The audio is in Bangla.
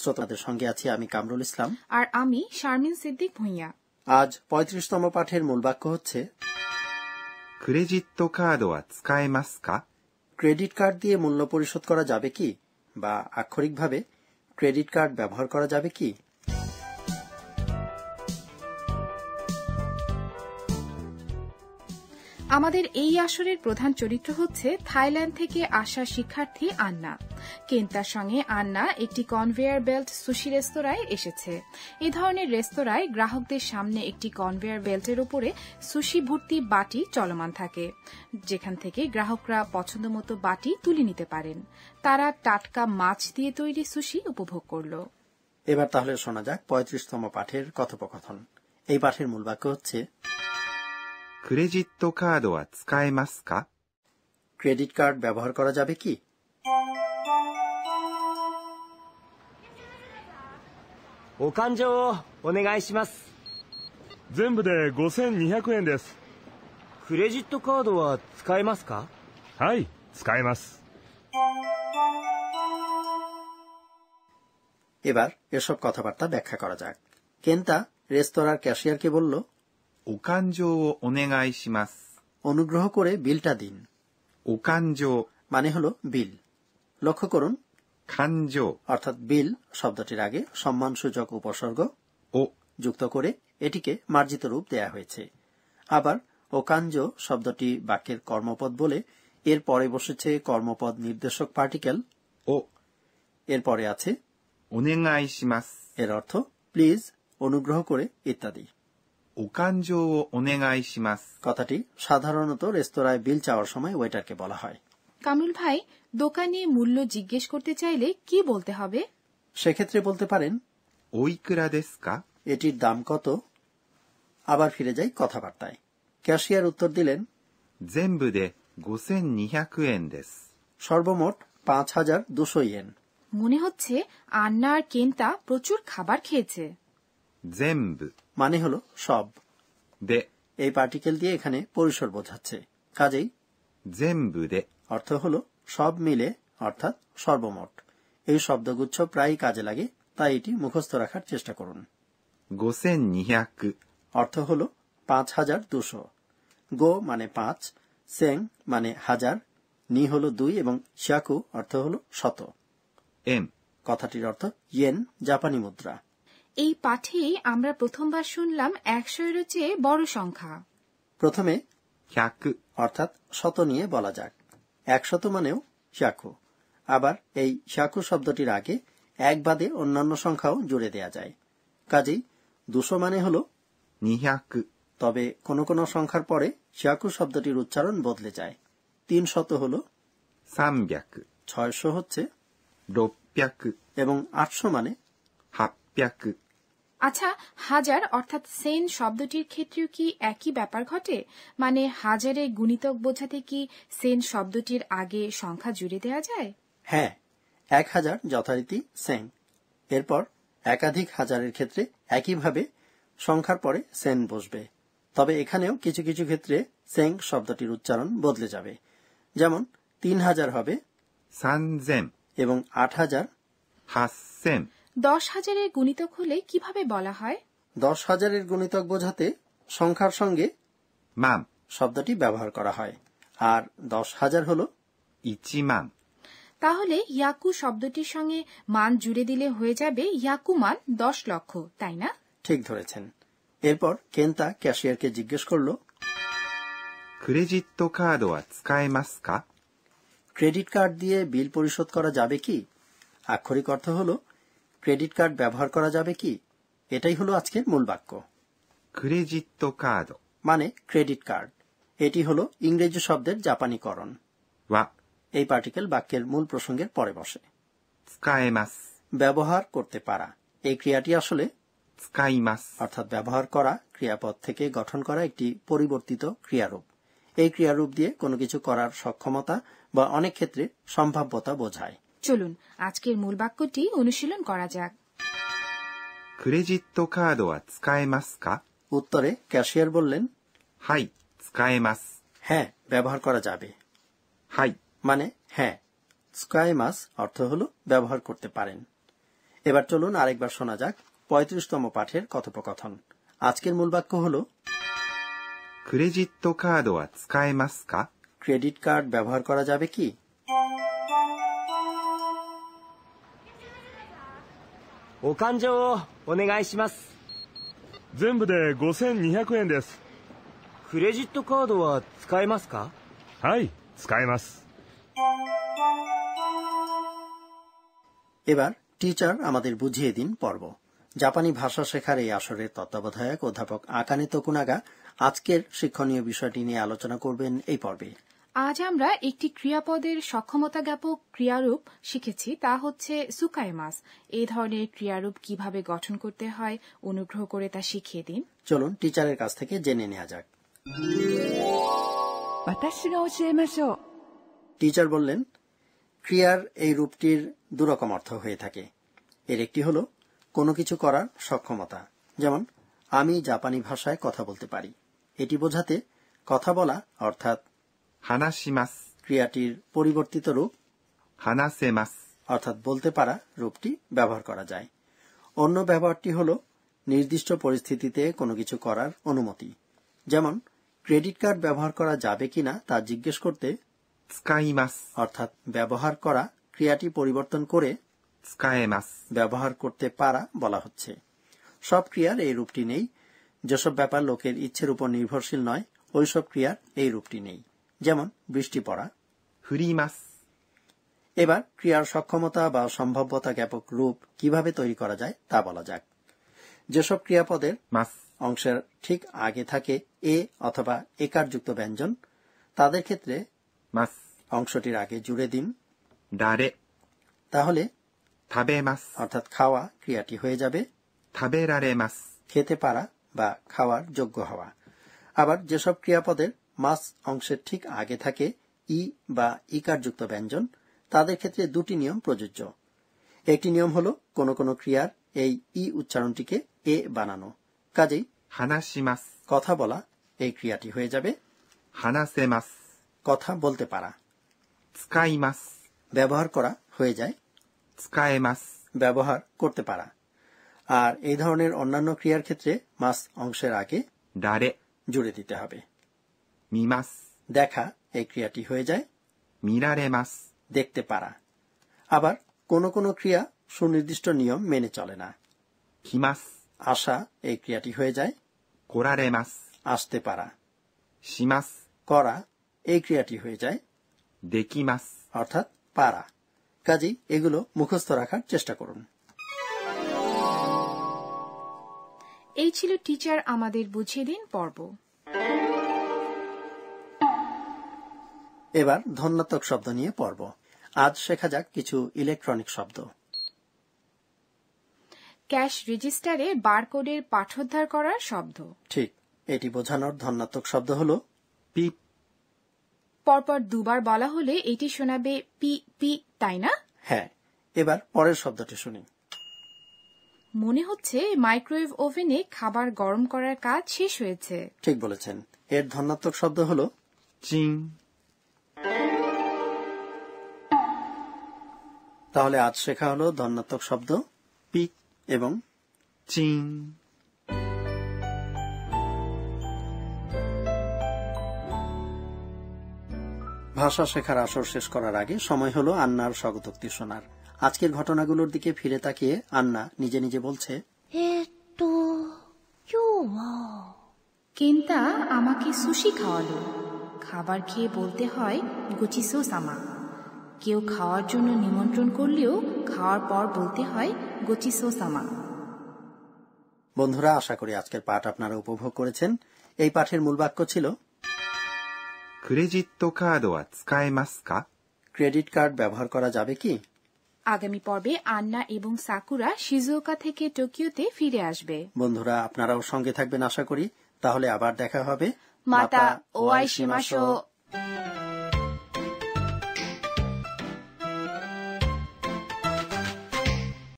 শ্রোতাদের সঙ্গে আছি আমি কামরুল ইসলাম আর আমি শারমিন সিদ্দিক ভুইয়া আজ পঁয়ত্রিশতম পাঠের মূল বাক্য হচ্ছে ক্রেডিট কার্ড দিয়ে মূল্য পরিশোধ করা যাবে কি বা আক্ষরিকভাবে ক্রেডিট কার্ড ব্যবহার করা যাবে কি আমাদের এই আসরের প্রধান চরিত্র হচ্ছে থাইল্যান্ড থেকে আসা শিক্ষার্থী আন্না কেন্তার সঙ্গে আন্না একটি কনভেয়ার বেল্ট সুশি রেস্তোরাঁয় এসেছে এ ধরনের রেস্তোরাঁয় গ্রাহকদের সামনে একটি কনভেয়ার বেল্টের উপরে সুশি ভর্তি বাটি চলমান থাকে যেখান থেকে গ্রাহকরা পছন্দমতো বাটি তুলে নিতে পারেন তারা টাটকা মাছ দিয়ে তৈরি সুশি উপভোগ করল এবার তাহলে শোনা যাক পঁয়ত্রিশতম পাঠের কথোপকথন এই পাঠের মূল বাক্য হচ্ছে クレジットカードは使えますかクレジットカード ব ্ য お勘定をお願いします全部で5200円ですクレジットカードは使えますかはい使えます এবার এসব কথাবার্তা ব্যাখ্যা করা যাক কেন্তা রেস্তোরাঁর ক্যাশিয়ারকে বলল お勘定をお願いします。অনুগ্রহ করে বিলটা দিন お勘定 মানে হলো বিল লক্ষ্য করুন 勘定 অর্থাৎ বিল শব্দটির আগে সম্মানসূচক উপসর্গ ও যুক্ত করে এটিকে মার্জিত রূপ দেয়া হয়েছে আবার ওকাঞ্জ শব্দটি বাক্যের কর্মপদ বলে এর পরে বসেছে কর্মপদ নির্দেশক পার্টিকেল ও এরপরে আছে এর অর্থ প্লিজ অনুগ্রহ করে ইত্যাদি কথাটি সাধারণত রেস্তোরাঁয় বিল চাওয়ার সময় ওয়েটারকে বলা হয় কামিল ভাই দোকানে মূল্য জিজ্ঞেস করতে চাইলে কি বলতে হবে সেক্ষেত্রে বলতে পারেন ওইকুরা দেস্কা এটির দাম কত আবার ফিরে যাই কথাবার্তায় ক্যাশিয়ার উত্তর দিলেন দে সর্বমোট পাঁচ হাজার দুশো ইয়েন মনে হচ্ছে আন্না আর কেন্তা প্রচুর খাবার খেয়েছে জেম্বু মানে হল সব দে এই পার্টিকেল দিয়ে এখানে পরিসর বোঝাচ্ছে কাজেই দে অর্থ হল সব মিলে অর্থাৎ সর্বমোট এই শব্দগুচ্ছ প্রায় কাজে লাগে তাই এটি মুখস্থ রাখার চেষ্টা করুন অর্থ হল পাঁচ হাজার দুশো গো মানে পাঁচ সেং মানে হাজার নি হল দুই এবং শিয়াকু অর্থ হল শত এম কথাটির অর্থ ইয়েন জাপানি মুদ্রা এই পাঠে আমরা প্রথমবার শুনলাম একশোর চেয়ে বড় সংখ্যা প্রথমে অর্থাৎ শত নিয়ে বলা যাক একশত মানেও শাকু আবার এই শাকু শব্দটির আগে এক বাদে অন্যান্য সংখ্যাও জুড়ে দেয়া যায় কাজেই দুশো মানে হল নিহাক তবে কোনো কোনো সংখ্যার পরে শাকু শব্দটির উচ্চারণ বদলে যায় তিন শত হল সামব্যাক ছয়শ হচ্ছে এবং আটশো মানে হাপ্যাক আচ্ছা হাজার অর্থাৎ সেন শব্দটির ক্ষেত্রেও কি একই ব্যাপার ঘটে মানে হাজারে গুণিতক বোঝাতে কি সেন শব্দটির আগে সংখ্যা জুড়ে দেওয়া যায় হ্যাঁ এক হাজার যথারীতি সেন এরপর একাধিক হাজারের ক্ষেত্রে একইভাবে সংখ্যার পরে সেন বসবে তবে এখানেও কিছু কিছু ক্ষেত্রে সেং শব্দটির উচ্চারণ বদলে যাবে যেমন তিন হাজার হবে সানজেন এবং আট হাজার হাসেন দশ হাজারের গুণিতক হলে কিভাবে বলা হয় দশ হাজারের গুণিতক বোঝাতে সংখ্যার সঙ্গে মাম শব্দটি ব্যবহার করা হয় আর দশ হাজার হল ইচি মাম তাহলে ইয়াকু শব্দটির সঙ্গে মান জুড়ে দিলে হয়ে যাবে ইয়াকু মান দশ লক্ষ তাই না ঠিক ধরেছেন এরপর কেন্তা ক্যাশিয়ারকে জিজ্ঞেস করল ক্রেডিট কার্ড ক্রেডিট কার্ড দিয়ে বিল পরিশোধ করা যাবে কি আক্ষরিক অর্থ হলো ক্রেডিট কার্ড ব্যবহার করা যাবে কি এটাই হলো আজকের মূল বাক্য কার্ড মানে ক্রেডিট কার্ড এটি হলো ইংরেজি শব্দের জাপানিকরণ এই পার্টিকেল বাক্যের মূল প্রসঙ্গের পরে বসে ব্যবহার করতে পারা এই ক্রিয়াটি আসলে অর্থাৎ ব্যবহার করা ক্রিয়াপদ থেকে গঠন করা একটি পরিবর্তিত ক্রিয়ারূপ এই ক্রিয়ারূপ দিয়ে কোনো কিছু করার সক্ষমতা বা অনেক ক্ষেত্রে সম্ভাব্যতা বোঝায় চলুন আজকের মূল বাক্যটি অনুশীলন করা যাক クレジットカードは使えますか উত্তরে ক্যাশিয়ার বললেন হাই স্কাইমাস হ্যাঁ ব্যবহার করা যাবে হাই মানে হ্যাঁ স্কাইমাস অর্থ হল ব্যবহার করতে পারেন এবার চলুন আরেকবার শোনা যাক পঁয়ত্রিশতম পাঠের কথোপকথন আজকের মূল বাক্য হল কা ক্রেডিট কার্ড ব্যবহার করা যাবে কি お勘定をお願いします全部で5200円ですクレジットカードは使えますかはい使えます এবার টিচার আমাদের বুঝিয়ে দিন পর্ব জাপানি ভাষা শেখার এই আসরের তত্ত্বাবধায়ক অধ্যাপক আকানে তকুনাগা আজকের শিক্ষণীয় বিষয়টি নিয়ে আলোচনা করবেন এই পর্বে আজ আমরা একটি ক্রিয়াপদের সক্ষমতা জ্ঞাপক ক্রিয়ারূপ শিখেছি তা হচ্ছে সুকাইমাস এই ধরনের ক্রিয়ারূপ কিভাবে গঠন করতে হয় অনুগ্রহ করে তা শিখিয়ে দিন চলুন টিচারের কাছ থেকে জেনে নেওয়া যাক টিচার বললেন ক্রিয়ার এই রূপটির দুরকম অর্থ হয়ে থাকে এর একটি হল কোনো কিছু করার সক্ষমতা যেমন আমি জাপানি ভাষায় কথা বলতে পারি এটি বোঝাতে কথা বলা অর্থাৎ হানাস ক্রিয়াটির পরিবর্তিত রূপ হানাসে মাস অর্থাৎ বলতে পারা রূপটি ব্যবহার করা যায় অন্য ব্যবহারটি হল নির্দিষ্ট পরিস্থিতিতে কোনো কিছু করার অনুমতি যেমন ক্রেডিট কার্ড ব্যবহার করা যাবে কিনা তা জিজ্ঞেস করতে স্কাইমাস অর্থাৎ ব্যবহার করা ক্রিয়াটি পরিবর্তন করে স্কাইমাস ব্যবহার করতে পারা বলা হচ্ছে সব ক্রিয়ার এই রূপটি নেই যেসব ব্যাপার লোকের ইচ্ছের উপর নির্ভরশীল নয় ওইসব ক্রিয়ার এই রূপটি নেই যেমন বৃষ্টি পড়া হুরিমাস এবার ক্রিয়ার সক্ষমতা বা সম্ভাব্যতা জ্ঞাপক রূপ কিভাবে তৈরি করা যায় তা বলা যাক যেসব ক্রিয়াপদের মাস অংশের ঠিক আগে থাকে এ অথবা যুক্ত ব্যঞ্জন তাদের ক্ষেত্রে মাস অংশটির আগে জুড়ে দিন ডারে তাহলে থাবে মাস অর্থাৎ খাওয়া ক্রিয়াটি হয়ে যাবে থাবে রারে মাস খেতে পারা বা খাওয়ার যোগ্য হওয়া আবার যেসব ক্রিয়াপদের মাস অংশের ঠিক আগে থাকে ই বা ইকারযুক্ত ব্যঞ্জন তাদের ক্ষেত্রে দুটি নিয়ম প্রযোজ্য একটি নিয়ম হল কোনো কোনো ক্রিয়ার এই ই উচ্চারণটিকে এ বানানো কাজেই হানাসিমাস কথা বলা এই ক্রিয়াটি হয়ে যাবে হানাসেমাস কথা বলতে পারা স্কাইমাস ব্যবহার করা হয়ে যায় স্কাইমাস ব্যবহার করতে পারা আর এই ধরনের অন্যান্য ক্রিয়ার ক্ষেত্রে মাস অংশের আগে ডারে জুড়ে দিতে হবে মিমাস দেখা এই ক্রিয়াটি হয়ে যায় মিরারে মাস দেখতে পারা আবার কোনো কোনো ক্রিয়া সুনির্দিষ্ট নিয়ম মেনে চলে না হিমাস আসা এই ক্রিয়াটি হয়ে যায় কোরারে মাস আসতে পারা সিমাস করা এই ক্রিয়াটি হয়ে যায় দেকিমাস অর্থাৎ পারা কাজেই এগুলো মুখস্থ রাখার চেষ্টা করুন এই ছিল টিচার আমাদের বুঝিয়ে দিন পর্ব এবার ধন্যাত্মক শব্দ নিয়ে পড়ব আজ শেখা যাক কিছু ইলেকট্রনিক শব্দ ক্যাশ রেজিস্টারে বারকোডের পাঠোদ্ধার করার শব্দ ঠিক এটি বোঝানোর ধন্যাত্মক শব্দ হল পিপ পরপর দুবার বলা হলে এটি শোনাবে পি পি তাই না হ্যাঁ এবার পরের শব্দটি শুনি মনে হচ্ছে মাইক্রোওয়েভ ওভেনে খাবার গরম করার কাজ শেষ হয়েছে ঠিক বলেছেন এর ধনাত্মক শব্দ হল চিং তাহলে আজ শেখা হলো ধন্যাত্মক শব্দ পিক এবং চিং ভাষা শেখার আসর শেষ করার আগে সময় হলো আন্নার স্বগতোক্তি শোনার আজকের ঘটনাগুলোর দিকে ফিরে তাকিয়ে আন্না নিজে নিজে বলছে কেন্তা আমাকে সুশি খাওয়ালো খাবার খেয়ে বলতে হয় গুচিসো সামা কেউ খাওয়ার জন্য নিমন্ত্রণ করলেও খাওয়ার পর বলতে হয় গচি সোসামা বন্ধুরা আশা করি আজকের পাঠ আপনারা উপভোগ করেছেন এই পাঠের মূল বাক্য ছিল ক্রেডিট কার্ড ক্রেডিট কার্ড ব্যবহার করা যাবে কি আগামী পর্বে আন্না এবং সাকুরা শিজুকা থেকে টোকিওতে ফিরে আসবে বন্ধুরা আপনারাও সঙ্গে থাকবেন আশা করি তাহলে আবার দেখা হবে মাতা ওয়াই শিমাশো